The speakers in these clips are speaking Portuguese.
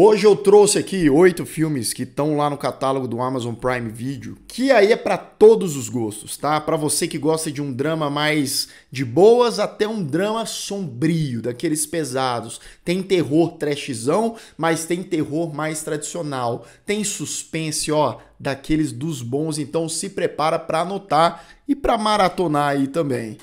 Hoje eu trouxe aqui oito filmes que estão lá no catálogo do Amazon Prime Video, que aí é para todos os gostos, tá? Para você que gosta de um drama mais de boas até um drama sombrio, daqueles pesados. Tem terror trashzão, mas tem terror mais tradicional. Tem suspense, ó, daqueles dos bons, então se prepara para anotar e para maratonar aí também.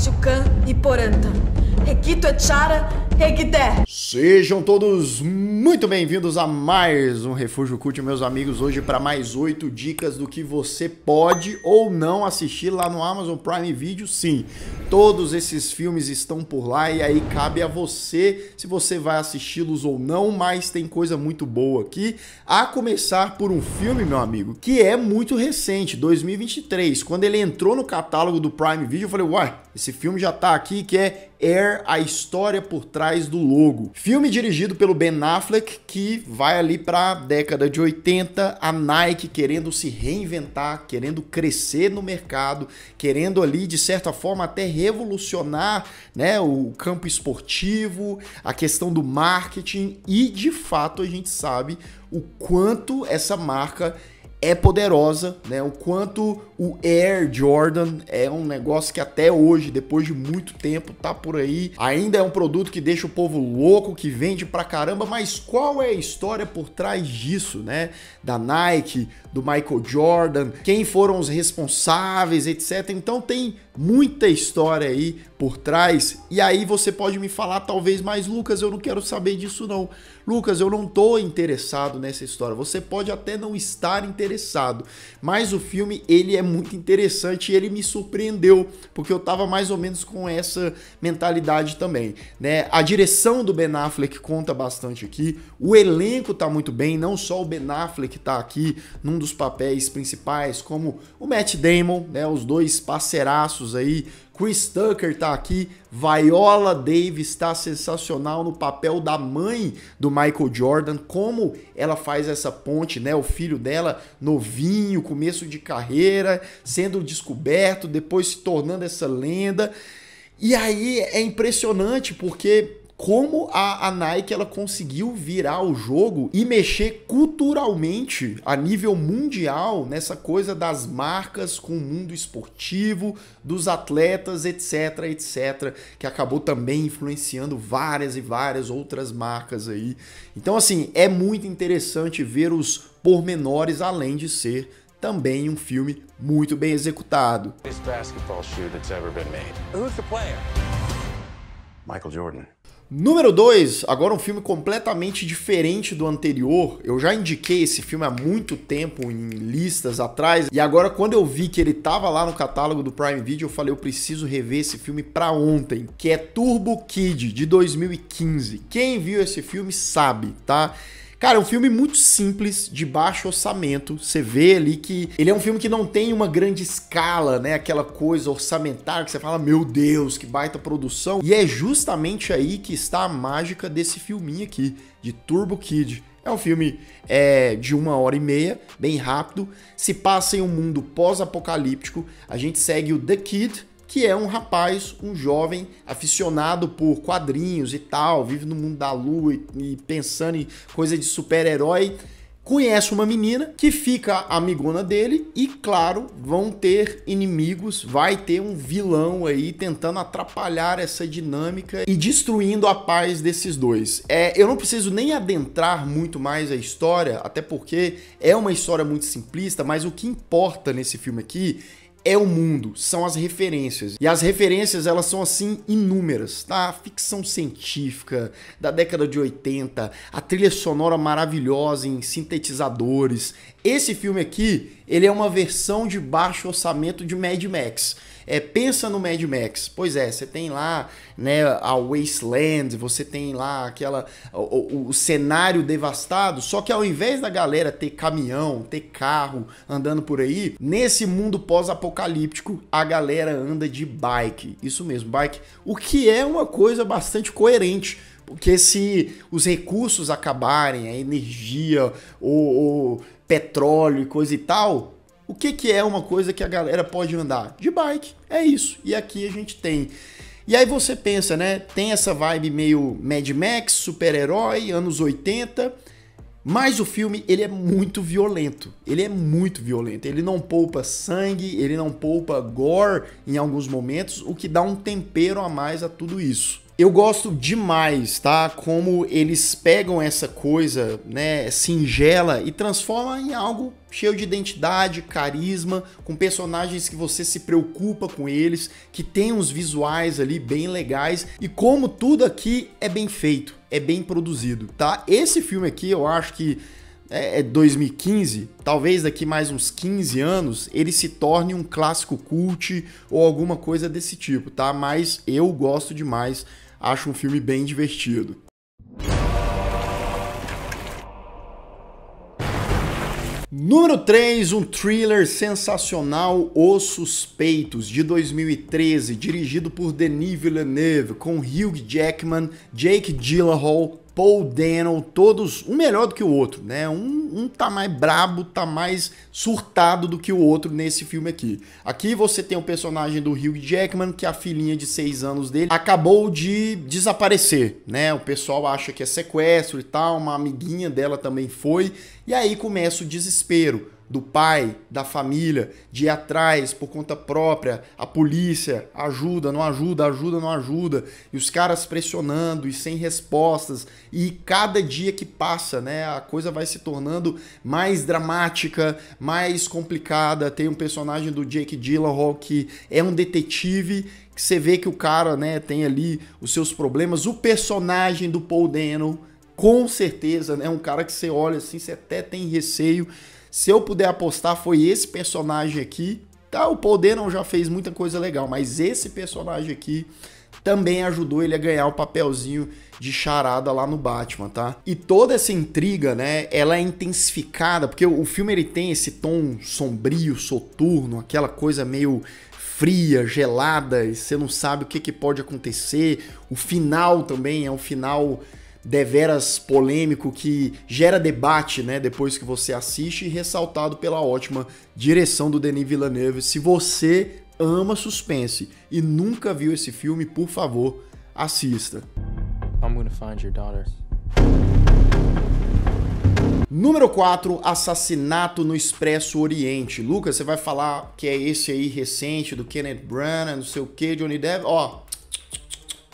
Chukan e Poranta. Requito Echara, é Reguidé. Sejam todos muito muito bem-vindos a mais um Refúgio Cult, meus amigos, hoje para mais oito dicas do que você pode ou não assistir lá no Amazon Prime Video. Sim, todos esses filmes estão por lá e aí cabe a você se você vai assisti-los ou não, mas tem coisa muito boa aqui, a começar por um filme, meu amigo, que é muito recente, 2023. Quando ele entrou no catálogo do Prime Video, eu falei: "Uai, esse filme já tá aqui, que é Air, a história por trás do logo". Filme dirigido pelo Ben Affleck que vai ali para a década de 80, a Nike querendo se reinventar, querendo crescer no mercado, querendo ali de certa forma até revolucionar, né, o campo esportivo, a questão do marketing e de fato a gente sabe o quanto essa marca é poderosa, né? O quanto o Air Jordan é um negócio que até hoje, depois de muito tempo, tá por aí. Ainda é um produto que deixa o povo louco, que vende pra caramba, mas qual é a história por trás disso, né? Da Nike, do Michael Jordan, quem foram os responsáveis, etc. Então tem muita história aí por trás. E aí você pode me falar, talvez, mas Lucas, eu não quero saber disso não. Lucas, eu não tô interessado nessa história. Você pode até não estar interessado, mas o filme ele é muito interessante e ele me surpreendeu, porque eu tava mais ou menos com essa mentalidade também, né? A direção do Ben Affleck conta bastante aqui, o elenco tá muito bem, não só o Ben Affleck tá aqui num dos papéis principais, como o Matt Damon, né, os dois parceiraços braços aí. Chris Tucker tá aqui, Viola Davis tá sensacional no papel da mãe do Michael Jordan, como ela faz essa ponte, né? O filho dela novinho, começo de carreira, sendo descoberto, depois se tornando essa lenda. E aí é impressionante porque como a, a, Nike ela conseguiu virar o jogo e mexer culturalmente a nível mundial nessa coisa das marcas com o mundo esportivo, dos atletas, etc, etc, que acabou também influenciando várias e várias outras marcas aí. Então assim, é muito interessante ver os pormenores além de ser também um filme muito bem executado. Michael Jordan. Número 2, agora um filme completamente diferente do anterior. Eu já indiquei esse filme há muito tempo em listas atrás, e agora quando eu vi que ele tava lá no catálogo do Prime Video, eu falei, eu preciso rever esse filme pra ontem, que é Turbo Kid de 2015. Quem viu esse filme sabe, tá? Cara, é um filme muito simples, de baixo orçamento. Você vê ali que ele é um filme que não tem uma grande escala, né? Aquela coisa orçamentária que você fala, meu Deus, que baita produção. E é justamente aí que está a mágica desse filminho aqui, de Turbo Kid. É um filme é, de uma hora e meia, bem rápido. Se passa em um mundo pós-apocalíptico. A gente segue o The Kid, que é um rapaz, um jovem aficionado por quadrinhos e tal, vive no mundo da lua e, e pensando em coisa de super-herói conhece uma menina que fica amigona dele e, claro, vão ter inimigos, vai ter um vilão aí tentando atrapalhar essa dinâmica e destruindo a paz desses dois. É, eu não preciso nem adentrar muito mais a história, até porque é uma história muito simplista, mas o que importa nesse filme aqui é o mundo, são as referências. E as referências, elas são assim inúmeras, tá? A ficção científica da década de 80, a trilha sonora maravilhosa em sintetizadores. Esse filme aqui, ele é uma versão de baixo orçamento de Mad Max. É, pensa no Mad Max. Pois é, você tem lá né, a Wasteland, você tem lá aquela o, o cenário devastado, só que ao invés da galera ter caminhão, ter carro andando por aí, nesse mundo pós-apocalíptico, a galera anda de bike. Isso mesmo, bike, o que é uma coisa bastante coerente porque se os recursos acabarem, a energia, o, o petróleo e coisa e tal, o que, que é uma coisa que a galera pode andar? De bike. É isso. E aqui a gente tem. E aí você pensa, né? Tem essa vibe meio Mad Max, super-herói, anos 80. Mas o filme, ele é muito violento. Ele é muito violento. Ele não poupa sangue, ele não poupa gore em alguns momentos, o que dá um tempero a mais a tudo isso. Eu gosto demais, tá? Como eles pegam essa coisa, né, singela e transforma em algo cheio de identidade, carisma, com personagens que você se preocupa com eles, que tem uns visuais ali bem legais e como tudo aqui é bem feito, é bem produzido, tá? Esse filme aqui, eu acho que é 2015, é talvez daqui mais uns 15 anos ele se torne um clássico cult ou alguma coisa desse tipo, tá? Mas eu gosto demais acho um filme bem divertido. Número 3, um thriller sensacional, Os Suspeitos, de 2013, dirigido por Denis Villeneuve, com Hugh Jackman, Jake Gyllenhaal, Paul Dano, todos um melhor do que o outro, né? Um, um tá mais brabo, tá mais surtado do que o outro nesse filme aqui. Aqui você tem o personagem do Hugh Jackman, que é a filhinha de 6 anos dele acabou de desaparecer, né? O pessoal acha que é sequestro e tal, uma amiguinha dela também foi, e aí começa o desespero do pai, da família, de ir atrás por conta própria, a polícia, ajuda, não ajuda, ajuda, não ajuda, e os caras pressionando e sem respostas, e cada dia que passa, né, a coisa vai se tornando mais dramática, mais complicada. Tem um personagem do Jake Gyllenhaal que é um detetive que você vê que o cara, né, tem ali os seus problemas. O personagem do Paul Dano, com certeza, né, é um cara que você olha assim, você até tem receio se eu puder apostar, foi esse personagem aqui. Tá, o Poder não já fez muita coisa legal, mas esse personagem aqui também ajudou ele a ganhar o papelzinho de charada lá no Batman, tá? E toda essa intriga, né, ela é intensificada, porque o filme ele tem esse tom sombrio, soturno, aquela coisa meio fria, gelada, e você não sabe o que, que pode acontecer. O final também é um final deveras polêmico que gera debate, né, depois que você assiste, e ressaltado pela ótima direção do Denis Villeneuve. Se você ama suspense e nunca viu esse filme, por favor, assista. I'm gonna find your daughter. Número 4, Assassinato no Expresso Oriente. Lucas, você vai falar que é esse aí recente do Kenneth Branagh, não sei o que, Johnny Depp. Ó,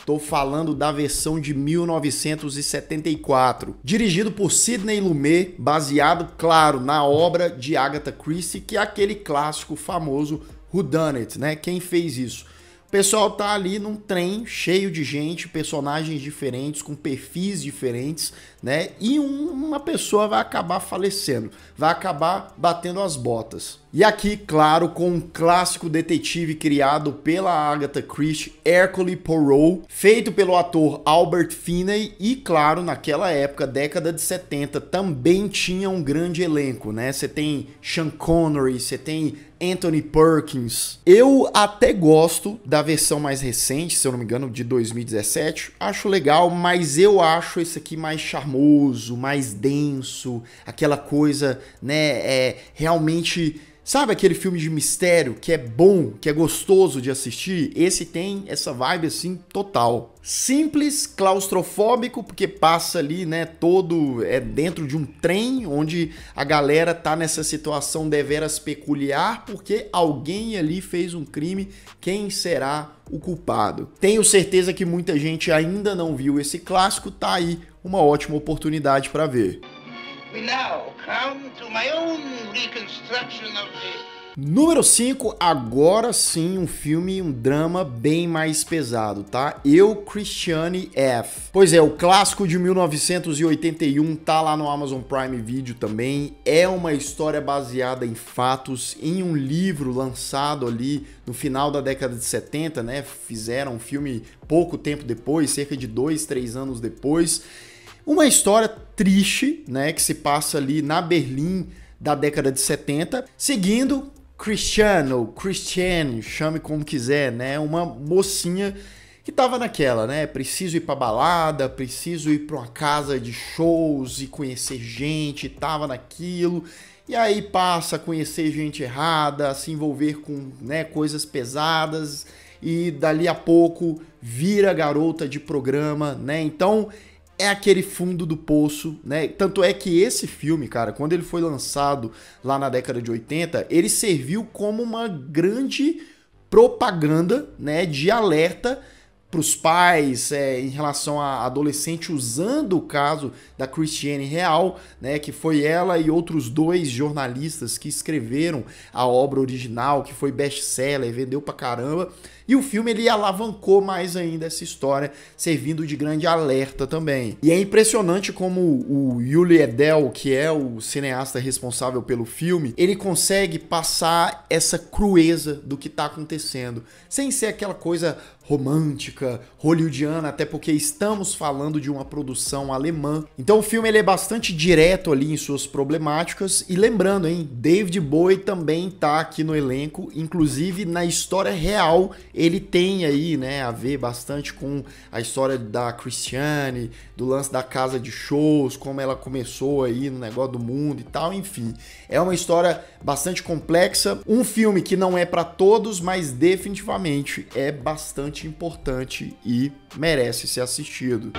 Estou falando da versão de 1974, dirigido por Sidney Lumet, baseado, claro, na obra de Agatha Christie, que é aquele clássico famoso Who Done It, né? Quem fez isso? O pessoal tá ali num trem cheio de gente, personagens diferentes, com perfis diferentes, né? E uma pessoa vai acabar falecendo, vai acabar batendo as botas. E aqui, claro, com um clássico detetive criado pela Agatha Christie, Hercule Poirot, feito pelo ator Albert Finney e, claro, naquela época, década de 70, também tinha um grande elenco, né? Você tem Sean Connery, você tem Anthony Perkins. Eu até gosto da versão mais recente, se eu não me engano, de 2017. Acho legal, mas eu acho esse aqui mais charmoso, mais denso, aquela coisa, né, é, realmente Sabe aquele filme de mistério que é bom, que é gostoso de assistir? Esse tem essa vibe assim total. Simples, claustrofóbico, porque passa ali, né, todo é dentro de um trem onde a galera tá nessa situação deveras peculiar, porque alguém ali fez um crime, quem será o culpado? Tenho certeza que muita gente ainda não viu esse clássico, tá aí uma ótima oportunidade para ver. We now come to my own reconstruction of the Número 5, agora sim, um filme, um drama bem mais pesado, tá? Eu, Christiane F. Pois é, o clássico de 1981 tá lá no Amazon Prime Video também. É uma história baseada em fatos, em um livro lançado ali no final da década de 70, né? Fizeram um filme pouco tempo depois, cerca de dois, três anos depois. Uma história triste, né, que se passa ali na Berlim da década de 70, seguindo Cristiano, Christiane, chame como quiser, né, uma mocinha que tava naquela, né, preciso ir pra balada, preciso ir pra uma casa de shows e conhecer gente, tava naquilo, e aí passa a conhecer gente errada, a se envolver com né, coisas pesadas e dali a pouco vira garota de programa, né? Então é aquele fundo do poço, né? Tanto é que esse filme, cara, quando ele foi lançado lá na década de 80, ele serviu como uma grande propaganda, né, de alerta para os pais é, em relação a adolescente usando o caso da Christiane Real, né, que foi ela e outros dois jornalistas que escreveram a obra original, que foi best-seller, vendeu para caramba. E o filme ele alavancou mais ainda essa história, servindo de grande alerta também. E é impressionante como o Yuli Edel, que é o cineasta responsável pelo filme, ele consegue passar essa crueza do que está acontecendo, sem ser aquela coisa romântica, hollywoodiana, até porque estamos falando de uma produção alemã. Então o filme ele é bastante direto ali em suas problemáticas e lembrando, hein, David Bowie também tá aqui no elenco, inclusive na história real ele tem aí, né, a ver bastante com a história da Christiane, do lance da casa de shows, como ela começou aí no negócio do mundo e tal, enfim. É uma história bastante complexa, um filme que não é para todos, mas definitivamente é bastante importante e merece ser assistido.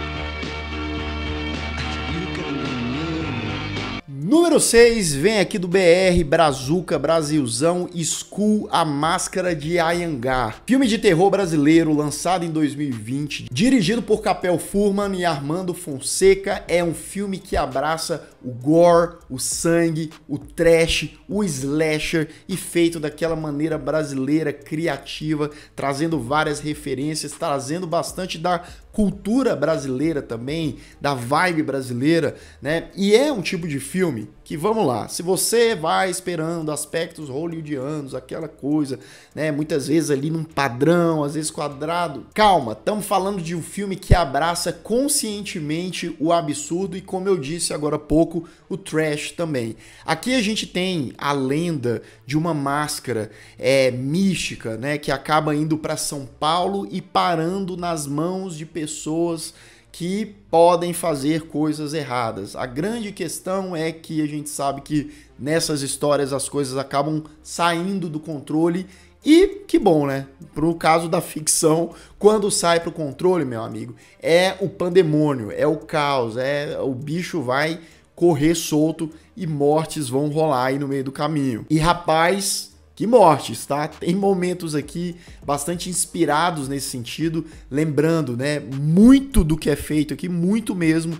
Número 6 vem aqui do BR, Brazuca, Brasilzão, School, A Máscara de Ayangá. Filme de terror brasileiro lançado em 2020, dirigido por Capel Furman e Armando Fonseca, é um filme que abraça o gore, o sangue, o trash, o slasher e feito daquela maneira brasileira criativa, trazendo várias referências, trazendo bastante da cultura brasileira também, da vibe brasileira, né? E é um tipo de filme que vamos lá, se você vai esperando aspectos hollywoodianos, aquela coisa, né, muitas vezes ali num padrão, às vezes quadrado, calma, estamos falando de um filme que abraça conscientemente o absurdo e como eu disse agora há pouco, o trash também. Aqui a gente tem a lenda de uma máscara é, mística, né, que acaba indo para São Paulo e parando nas mãos de pessoas que podem fazer coisas erradas. A grande questão é que a gente sabe que nessas histórias as coisas acabam saindo do controle e que bom, né? Pro caso da ficção, quando sai pro controle, meu amigo, é o pandemônio, é o caos, é o bicho vai correr solto e mortes vão rolar aí no meio do caminho. E rapaz, que mortes, tá? Tem momentos aqui bastante inspirados nesse sentido, lembrando, né, muito do que é feito aqui, muito mesmo,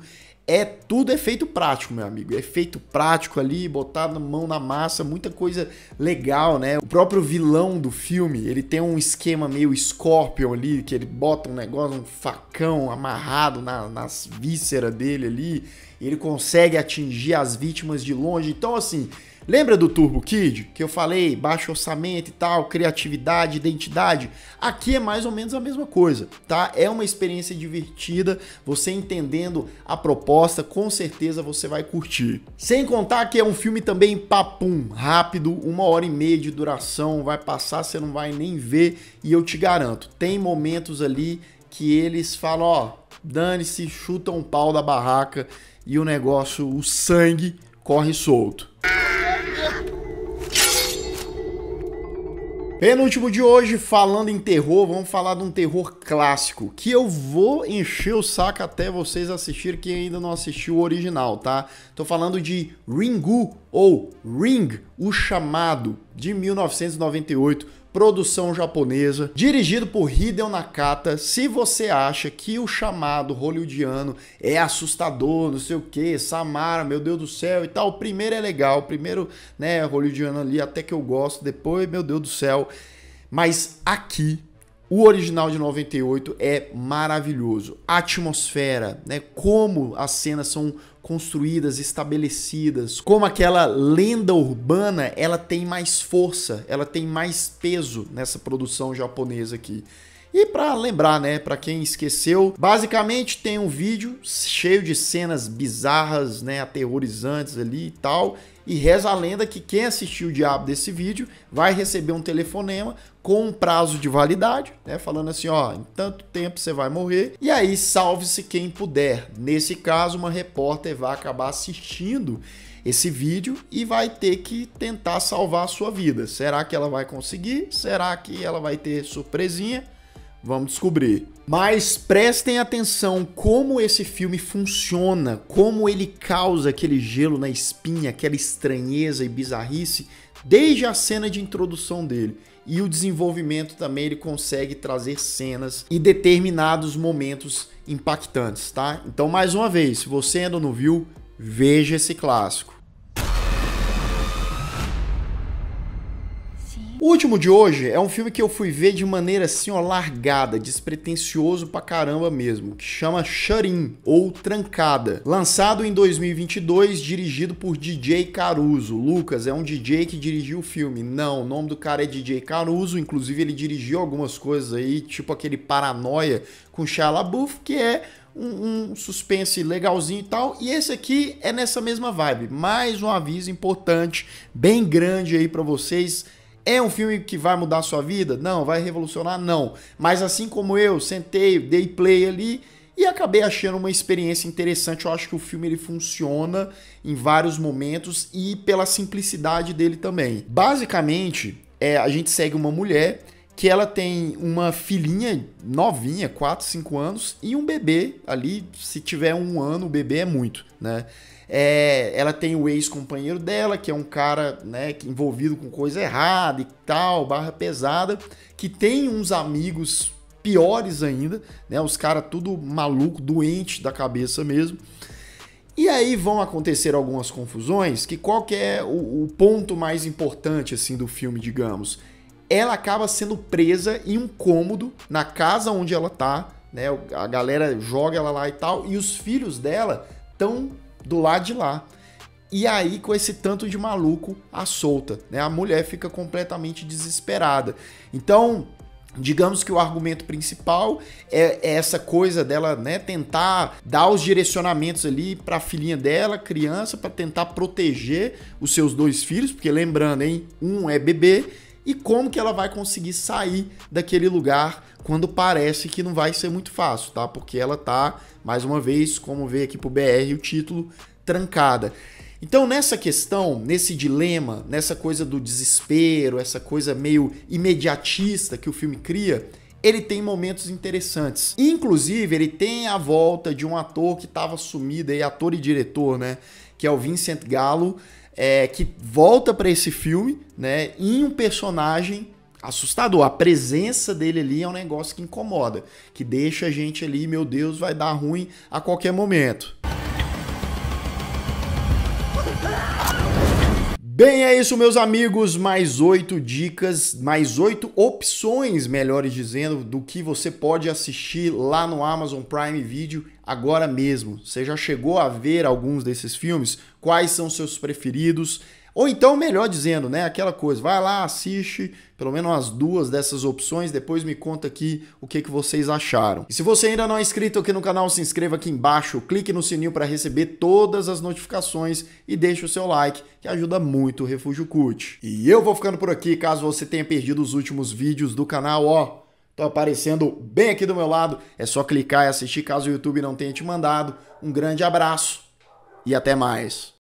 é tudo é feito prático, meu amigo. É feito prático ali, botar mão na massa, muita coisa legal, né? O próprio vilão do filme, ele tem um esquema meio Scorpion ali, que ele bota um negócio, um facão amarrado na, nas vísceras dele ali, e ele consegue atingir as vítimas de longe. Então, assim, Lembra do Turbo Kid que eu falei, baixo orçamento e tal, criatividade, identidade? Aqui é mais ou menos a mesma coisa, tá? É uma experiência divertida, você entendendo a proposta, com certeza você vai curtir. Sem contar que é um filme também papum, rápido, uma hora e meia de duração, vai passar, você não vai nem ver, e eu te garanto, tem momentos ali que eles falam, ó, dane-se, chuta um pau da barraca e o negócio, o sangue corre solto. Penúltimo de hoje, falando em terror, vamos falar de um terror clássico, que eu vou encher o saco até vocês assistirem quem ainda não assistiu o original, tá? Tô falando de Ringu, ou Ring, o chamado, de 1998, produção japonesa, dirigido por Hideo Nakata. Se você acha que o chamado hollywoodiano é assustador, não sei o que, Samara, meu Deus do céu e tal, o primeiro é legal, o primeiro, né, hollywoodiano ali, até que eu gosto, depois, meu Deus do céu. Mas aqui o original de 98 é maravilhoso. A atmosfera, né? Como as cenas são construídas, estabelecidas, como aquela lenda urbana, ela tem mais força, ela tem mais peso nessa produção japonesa aqui. E para lembrar, né, para quem esqueceu, basicamente tem um vídeo cheio de cenas bizarras, né, aterrorizantes ali e tal. E reza a lenda que quem assistiu o diabo desse vídeo vai receber um telefonema com um prazo de validade, né? Falando assim, ó, em tanto tempo você vai morrer. E aí salve-se quem puder. Nesse caso, uma repórter vai acabar assistindo esse vídeo e vai ter que tentar salvar a sua vida. Será que ela vai conseguir? Será que ela vai ter surpresinha? Vamos descobrir. Mas prestem atenção como esse filme funciona, como ele causa aquele gelo na espinha, aquela estranheza e bizarrice, desde a cena de introdução dele. E o desenvolvimento também ele consegue trazer cenas e determinados momentos impactantes, tá? Então, mais uma vez, se você ainda não viu, veja esse clássico. O último de hoje é um filme que eu fui ver de maneira assim, ó, largada, despretensioso pra caramba mesmo, que chama Shut-In, ou Trancada. Lançado em 2022, dirigido por DJ Caruso. Lucas, é um DJ que dirigiu o filme. Não, o nome do cara é DJ Caruso, inclusive ele dirigiu algumas coisas aí, tipo aquele Paranoia com Shia Buff, que é um, um, suspense legalzinho e tal. E esse aqui é nessa mesma vibe. Mais um aviso importante, bem grande aí para vocês é um filme que vai mudar a sua vida? Não. Vai revolucionar? Não. Mas assim como eu, sentei, dei play ali e acabei achando uma experiência interessante. Eu acho que o filme ele funciona em vários momentos e pela simplicidade dele também. Basicamente, é, a gente segue uma mulher que ela tem uma filhinha novinha, 4, 5 anos, e um bebê ali, se tiver um ano, o bebê é muito, né? É, ela tem o ex-companheiro dela, que é um cara né, envolvido com coisa errada e tal, barra pesada, que tem uns amigos piores ainda, né? Os caras tudo maluco, doente da cabeça mesmo. E aí vão acontecer algumas confusões, que qual que é o, o ponto mais importante assim do filme, digamos? ela acaba sendo presa em um cômodo na casa onde ela tá, né? A galera joga ela lá e tal, e os filhos dela estão do lado de lá. E aí, com esse tanto de maluco à solta, né? A mulher fica completamente desesperada. Então, digamos que o argumento principal é, é essa coisa dela, né, tentar dar os direcionamentos ali para a filhinha dela, criança, para tentar proteger os seus dois filhos, porque lembrando, hein, um é bebê e como que ela vai conseguir sair daquele lugar quando parece que não vai ser muito fácil, tá? Porque ela tá, mais uma vez, como vê aqui pro BR o título, trancada. Então, nessa questão, nesse dilema, nessa coisa do desespero, essa coisa meio imediatista que o filme cria, ele tem momentos interessantes. Inclusive, ele tem a volta de um ator que estava sumido aí, ator e diretor, né? Que é o Vincent Gallo é, que volta para esse filme, né? Em um personagem assustador. A presença dele ali é um negócio que incomoda, que deixa a gente ali, meu Deus, vai dar ruim a qualquer momento. Bem, é isso, meus amigos. Mais oito dicas, mais oito opções, melhores dizendo, do que você pode assistir lá no Amazon Prime Video agora mesmo. Você já chegou a ver alguns desses filmes? Quais são seus preferidos? Ou então, melhor dizendo, né, aquela coisa, vai lá, assiste pelo menos as duas dessas opções, depois me conta aqui o que, que vocês acharam. E se você ainda não é inscrito aqui no canal, se inscreva aqui embaixo, clique no sininho para receber todas as notificações e deixe o seu like, que ajuda muito o Refúgio Cult. E eu vou ficando por aqui, caso você tenha perdido os últimos vídeos do canal, ó, tô aparecendo bem aqui do meu lado, é só clicar e assistir caso o YouTube não tenha te mandado. Um grande abraço e até mais.